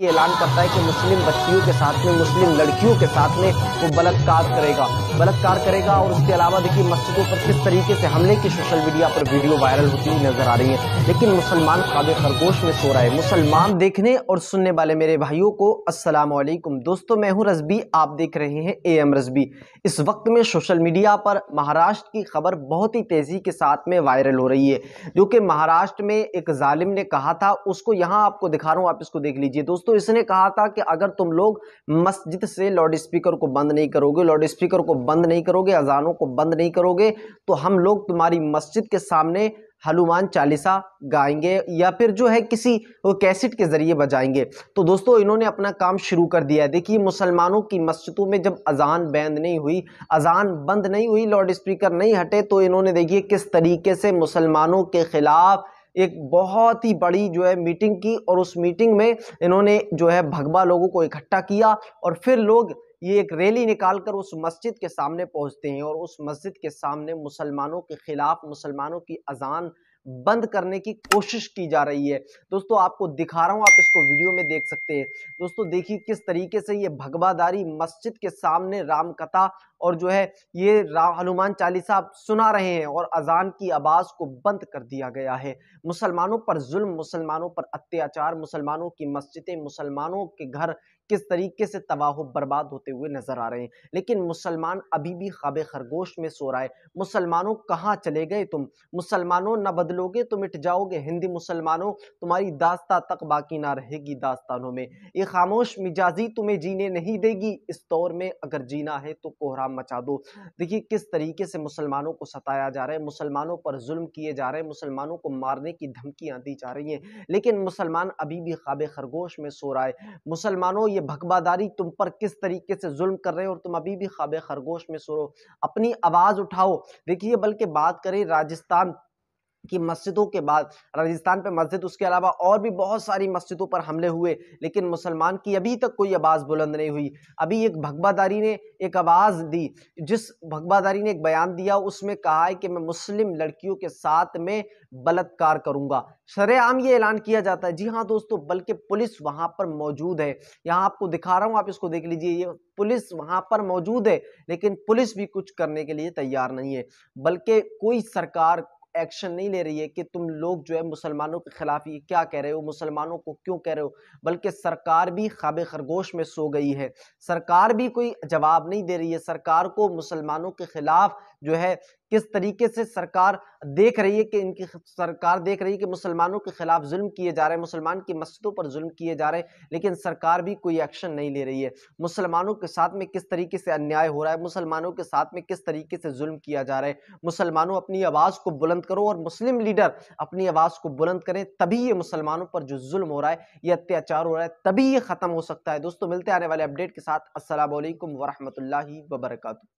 ये ऐलान करता है कि मुस्लिम बच्चियों के साथ में मुस्लिम लड़कियों के साथ में वो बलात्कार करेगा बलात्कार करेगा और उसके अलावा देखिए मस्जिदों पर किस तरीके से हमले की सोशल मीडिया पर वीडियो वायरल होती हुई नजर आ रही है लेकिन मुसलमान खाबे खरगोश में सो रहा है मुसलमान देखने और सुनने वाले मेरे भाइयों को असलम दोस्तों मैं हूँ रजबी आप देख रहे हैं ए एम रजबी इस वक्त में सोशल मीडिया पर महाराष्ट्र की खबर बहुत ही तेज़ी के साथ में वायरल हो रही है जो कि महाराष्ट्र में एक जालिम ने कहा था उसको यहाँ आपको दिखा रहा हूँ आप इसको देख लीजिए दोस्तों दोस्तों इसने कहा था कि अगर तुम लोग मस्जिद से लाउड स्पीकर को बंद नहीं करोगे लाउड स्पीकर को बंद नहीं करोगे अजानों को बंद नहीं करोगे तो हम लोग तुम्हारी मस्जिद के सामने हनुमान चालीसा गाएंगे या फिर जो है किसी कैसेट के ज़रिए बजाएंगे तो दोस्तों इन्होंने अपना काम शुरू कर दिया है देखिए मुसलमानों की मस्जिदों में जब अजान बैंद नहीं हुई अजान बंद नहीं हुई लाउड स्पीकर नहीं हटे तो इन्होंने देखिए किस तरीके से मुसलमानों के ख़िलाफ़ एक बहुत ही बड़ी जो है मीटिंग की और उस मीटिंग में इन्होंने जो है भगवा लोगों को इकट्ठा किया और फिर लोग ये एक रैली निकालकर उस मस्जिद के सामने पहुंचते हैं और उस मस्जिद के सामने मुसलमानों के ख़िलाफ़ मुसलमानों की अजान बंद करने की कोशिश की जा रही है दोस्तों आपको दिखा रहा हूं आप इसको वीडियो में देख सकते हैं दोस्तों देखिए किस तरीके से ये भगवादारी मस्जिद के सामने राम कथा और जो है ये हनुमान चालीसा सुना रहे हैं और अजान की आवाज़ को बंद कर दिया गया है मुसलमानों पर जुल्म मुसलमानों पर अत्याचार मुसलमानों की मस्जिदें मुसलमानों के घर किस तरीके से तबाह बर्बाद होते हुए नजर आ रहे हैं लेकिन मुसलमान अभी भी खाब खरगोश में सो रहा है मुसलमानों कहाँ चले गए तुम मुसलमानों न बदल बदलोगे तो मिट जाओगे हिंदी मुसलमानों तुम्हारी दास्ता तक बाकी ना रहेगी दास्तानों में ये खामोश मिजाजी तुम्हें जीने नहीं देगी इस दौर में अगर जीना है तो कोहराम मचा दो देखिए किस तरीके से मुसलमानों को सताया जा रहा है मुसलमानों पर जुल्म किए जा रहे हैं मुसलमानों को मारने की धमकियाँ दी जा रही हैं लेकिन मुसलमान अभी भी खाब खरगोश में सो रहा है मुसलमानों ये भकबादारी तुम पर किस तरीके से जुल्म कर रहे हो और तुम अभी भी खाब खरगोश में सो रहे हो अपनी आवाज़ उठाओ देखिए बल्कि बात करें राजस्थान कि मस्जिदों के बाद राजस्थान पे मस्जिद उसके अलावा और भी बहुत सारी मस्जिदों पर हमले हुए लेकिन मुसलमान की अभी तक कोई आवाज़ बुलंद नहीं हुई अभी एक भगवादारी ने एक आवाज़ दी जिस भगवादारी ने एक बयान दिया उसमें कहा है कि मैं मुस्लिम लड़कियों के साथ में बलात्कार करूंगा शरेआम ये ऐलान किया जाता है जी हाँ दोस्तों बल्कि पुलिस वहाँ पर मौजूद है यहाँ आपको दिखा रहा हूँ आप इसको देख लीजिए ये पुलिस वहाँ पर मौजूद है लेकिन पुलिस भी कुछ करने के लिए तैयार नहीं है बल्कि कोई सरकार एक्शन नहीं ले रही है कि तुम लोग जो है मुसलमानों के ख़िलाफ़ ये क्या कह रहे हो मुसलमानों को क्यों कह रहे हो बल्कि सरकार भी खाब खरगोश में सो गई है सरकार भी कोई जवाब नहीं दे रही है सरकार को मुसलमानों के ख़िलाफ़ जो है किस तरीके से सरकार देख रही है कि इनकी सरकार देख रही है कि मुसलमानों के खिलाफ जुल्म किए जा रहे हैं मुसलमान की मस्जिदों पर जुल्म किए जा रहे हैं लेकिन सरकार भी कोई एक्शन नहीं ले रही है मुसलमानों के साथ में किस तरीके से अन्याय हो रहा है मुसलमानों के साथ में किस तरीके से जुल्म किया जा रहा है मुसलमानों अपनी आवाज़ को बुलंद करो और मुस्लिम लीडर अपनी आवाज़ को बुलंद करें तभी ये मुसलमानों पर जो जुल्म हो रहा है ये अत्याचार हो रहा है तभी ये ख़त्म हो सकता है दोस्तों मिलते आने वाले अपडेट के साथ असल वरहमल वबरकू